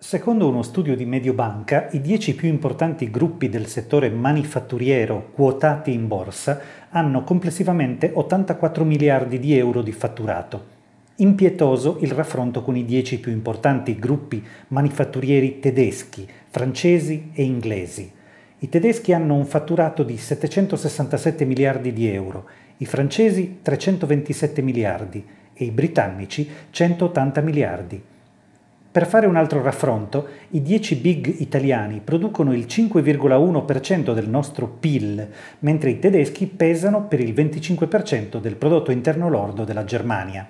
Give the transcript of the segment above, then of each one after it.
Secondo uno studio di Mediobanca, i dieci più importanti gruppi del settore manifatturiero quotati in borsa hanno complessivamente 84 miliardi di euro di fatturato. Impietoso il raffronto con i dieci più importanti gruppi manifatturieri tedeschi, francesi e inglesi. I tedeschi hanno un fatturato di 767 miliardi di euro, i francesi 327 miliardi, e i britannici 180 miliardi. Per fare un altro raffronto, i 10 big italiani producono il 5,1% del nostro PIL, mentre i tedeschi pesano per il 25% del prodotto interno lordo della Germania.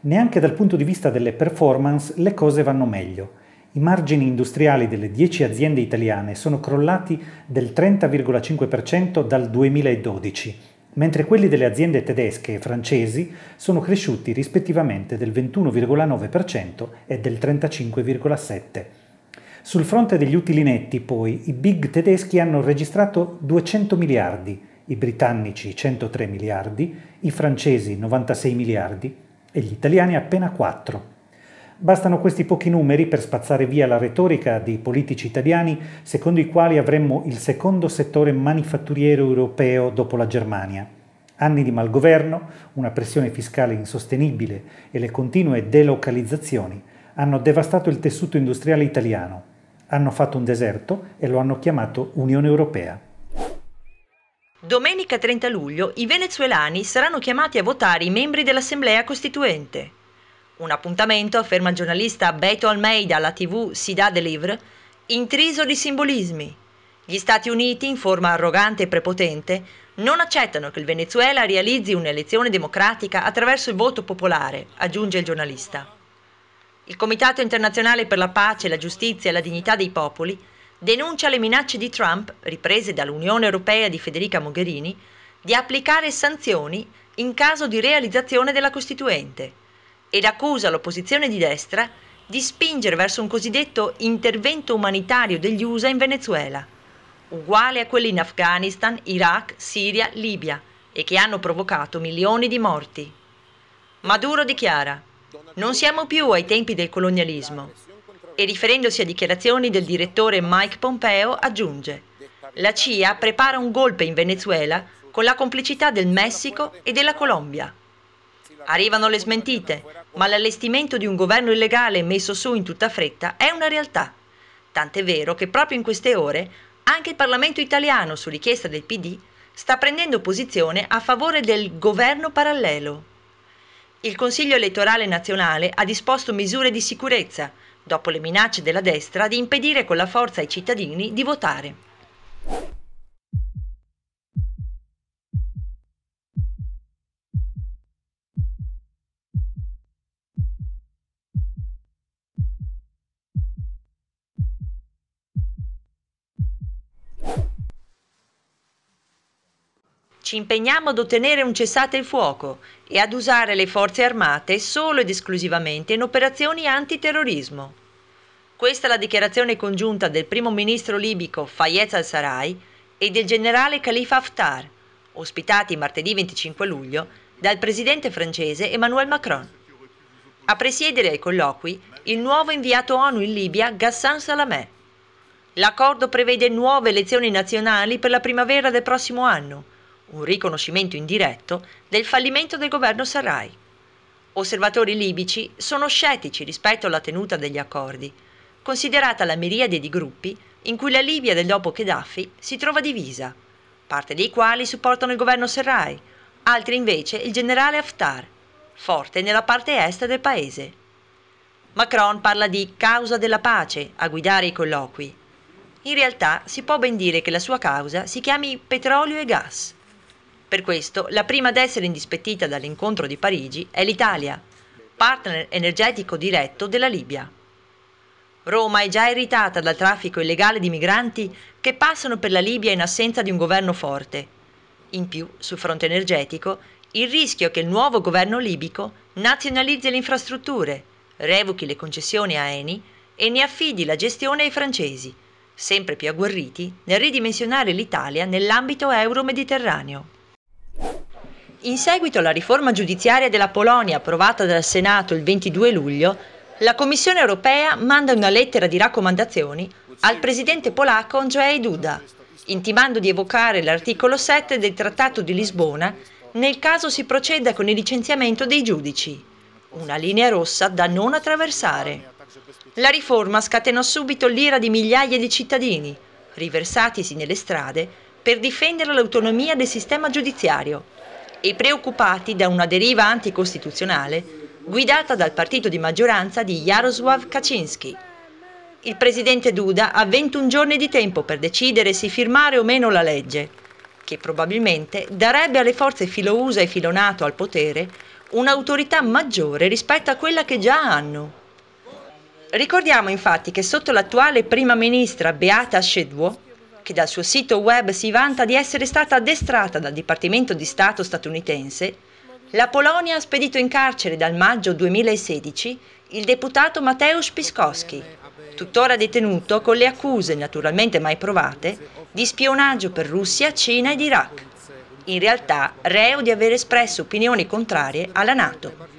Neanche dal punto di vista delle performance le cose vanno meglio. I margini industriali delle 10 aziende italiane sono crollati del 30,5% dal 2012 mentre quelli delle aziende tedesche e francesi sono cresciuti rispettivamente del 21,9% e del 35,7%. Sul fronte degli utili netti, poi, i big tedeschi hanno registrato 200 miliardi, i britannici 103 miliardi, i francesi 96 miliardi e gli italiani appena 4. Bastano questi pochi numeri per spazzare via la retorica dei politici italiani secondo i quali avremmo il secondo settore manifatturiero europeo dopo la Germania. Anni di malgoverno, una pressione fiscale insostenibile e le continue delocalizzazioni hanno devastato il tessuto industriale italiano, hanno fatto un deserto e lo hanno chiamato Unione Europea. Domenica 30 luglio i venezuelani saranno chiamati a votare i membri dell'Assemblea Costituente. Un appuntamento, afferma il giornalista Beto Almeida alla TV Sida de Livre, intriso di simbolismi. Gli Stati Uniti, in forma arrogante e prepotente, non accettano che il Venezuela realizzi un'elezione democratica attraverso il voto popolare, aggiunge il giornalista. Il Comitato internazionale per la pace, la giustizia e la dignità dei popoli denuncia le minacce di Trump, riprese dall'Unione Europea di Federica Mogherini, di applicare sanzioni in caso di realizzazione della Costituente ed accusa l'opposizione di destra di spingere verso un cosiddetto intervento umanitario degli USA in Venezuela, uguale a quelli in Afghanistan, Iraq, Siria, Libia, e che hanno provocato milioni di morti. Maduro dichiara, non siamo più ai tempi del colonialismo, e riferendosi a dichiarazioni del direttore Mike Pompeo aggiunge, la CIA prepara un golpe in Venezuela con la complicità del Messico e della Colombia. Arrivano le smentite, ma l'allestimento di un governo illegale messo su in tutta fretta è una realtà. Tant'è vero che proprio in queste ore anche il Parlamento italiano, su richiesta del PD, sta prendendo posizione a favore del governo parallelo. Il Consiglio elettorale nazionale ha disposto misure di sicurezza, dopo le minacce della destra di impedire con la forza ai cittadini di votare. ci impegniamo ad ottenere un cessate il fuoco e ad usare le forze armate solo ed esclusivamente in operazioni antiterrorismo. Questa è la dichiarazione congiunta del primo ministro libico Fayez al-Sarraj e del generale Khalifa Haftar, ospitati martedì 25 luglio dal presidente francese Emmanuel Macron. A presiedere ai colloqui il nuovo inviato ONU in Libia Ghassan Salamé. L'accordo prevede nuove elezioni nazionali per la primavera del prossimo anno un riconoscimento indiretto del fallimento del governo Sarraj. Osservatori libici sono scettici rispetto alla tenuta degli accordi, considerata la miriade di gruppi in cui la Libia del dopo Gheddafi si trova divisa, parte dei quali supportano il governo Serrai, altri invece il generale Haftar, forte nella parte est del paese. Macron parla di causa della pace a guidare i colloqui. In realtà si può ben dire che la sua causa si chiami petrolio e gas. Per questo la prima ad essere indispettita dall'incontro di Parigi è l'Italia, partner energetico diretto della Libia. Roma è già irritata dal traffico illegale di migranti che passano per la Libia in assenza di un governo forte. In più, sul fronte energetico, il rischio è che il nuovo governo libico nazionalizzi le infrastrutture, revochi le concessioni a Eni e ne affidi la gestione ai francesi, sempre più agguerriti nel ridimensionare l'Italia nell'ambito euro-mediterraneo. In seguito alla riforma giudiziaria della Polonia approvata dal Senato il 22 luglio, la Commissione europea manda una lettera di raccomandazioni al presidente polacco Andrzej Duda, intimando di evocare l'articolo 7 del Trattato di Lisbona nel caso si proceda con il licenziamento dei giudici, una linea rossa da non attraversare. La riforma scatenò subito l'ira di migliaia di cittadini, riversatisi nelle strade per difendere l'autonomia del sistema giudiziario e preoccupati da una deriva anticostituzionale guidata dal partito di maggioranza di Jaroslav Kaczynski. Il presidente Duda ha 21 giorni di tempo per decidere se firmare o meno la legge, che probabilmente darebbe alle forze filousa e filonato al potere un'autorità maggiore rispetto a quella che già hanno. Ricordiamo infatti che sotto l'attuale prima ministra Beata Szydło che dal suo sito web si vanta di essere stata addestrata dal Dipartimento di Stato statunitense, la Polonia ha spedito in carcere dal maggio 2016 il deputato Mateusz Piskowski, tuttora detenuto con le accuse, naturalmente mai provate, di spionaggio per Russia, Cina ed Iraq. In realtà reo di aver espresso opinioni contrarie alla Nato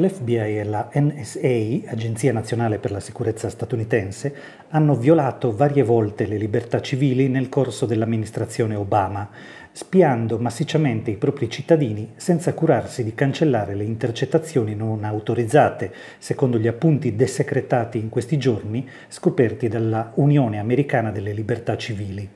l'FBI e la NSA, Agenzia Nazionale per la Sicurezza statunitense, hanno violato varie volte le libertà civili nel corso dell'amministrazione Obama, spiando massicciamente i propri cittadini senza curarsi di cancellare le intercettazioni non autorizzate, secondo gli appunti desecretati in questi giorni scoperti dalla Unione Americana delle Libertà Civili.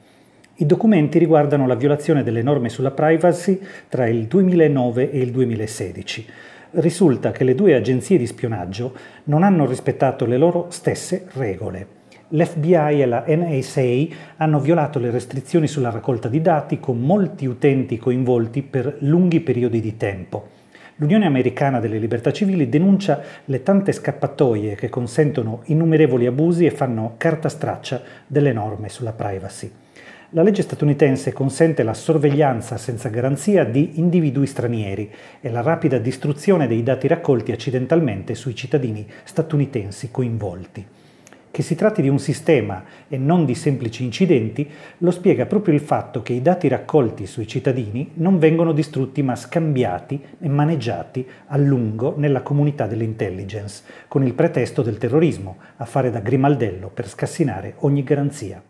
I documenti riguardano la violazione delle norme sulla privacy tra il 2009 e il 2016 risulta che le due agenzie di spionaggio non hanno rispettato le loro stesse regole. L'FBI e la NSA hanno violato le restrizioni sulla raccolta di dati con molti utenti coinvolti per lunghi periodi di tempo. L'Unione Americana delle Libertà Civili denuncia le tante scappatoie che consentono innumerevoli abusi e fanno carta straccia delle norme sulla privacy. La legge statunitense consente la sorveglianza senza garanzia di individui stranieri e la rapida distruzione dei dati raccolti accidentalmente sui cittadini statunitensi coinvolti. Che si tratti di un sistema e non di semplici incidenti lo spiega proprio il fatto che i dati raccolti sui cittadini non vengono distrutti ma scambiati e maneggiati a lungo nella comunità dell'intelligence, con il pretesto del terrorismo, a fare da grimaldello per scassinare ogni garanzia.